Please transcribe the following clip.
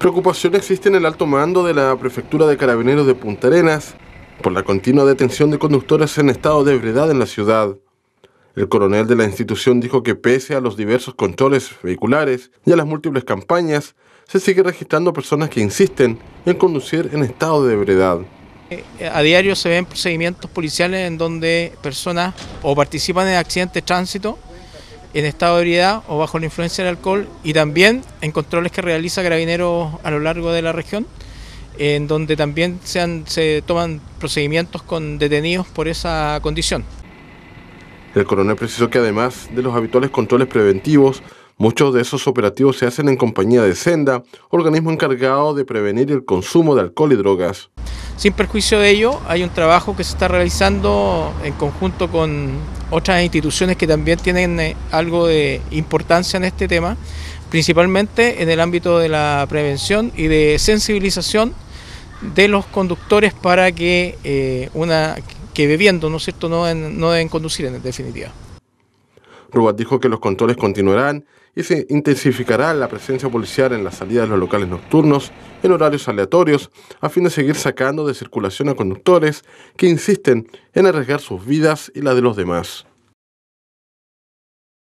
Preocupación existe en el alto mando de la Prefectura de Carabineros de Punta Arenas por la continua detención de conductores en estado de ebriedad en la ciudad. El coronel de la institución dijo que pese a los diversos controles vehiculares y a las múltiples campañas, se sigue registrando personas que insisten en conducir en estado de ebriedad. Eh, a diario se ven procedimientos policiales en donde personas o participan en accidentes de tránsito en estado de ebriedad o bajo la influencia del alcohol y también en controles que realiza carabineros a lo largo de la región, en donde también se, han, se toman procedimientos con detenidos por esa condición. El coronel precisó que además de los habituales controles preventivos, muchos de esos operativos se hacen en compañía de Senda, organismo encargado de prevenir el consumo de alcohol y drogas. Sin perjuicio de ello, hay un trabajo que se está realizando en conjunto con otras instituciones que también tienen eh, algo de importancia en este tema, principalmente en el ámbito de la prevención y de sensibilización de los conductores para que eh, una que bebiendo, ¿no es cierto?, no deben conducir en definitiva. Rubat dijo que los controles continuarán y se intensificará la presencia policial en las salidas de los locales nocturnos en horarios aleatorios a fin de seguir sacando de circulación a conductores que insisten en arriesgar sus vidas y las de los demás.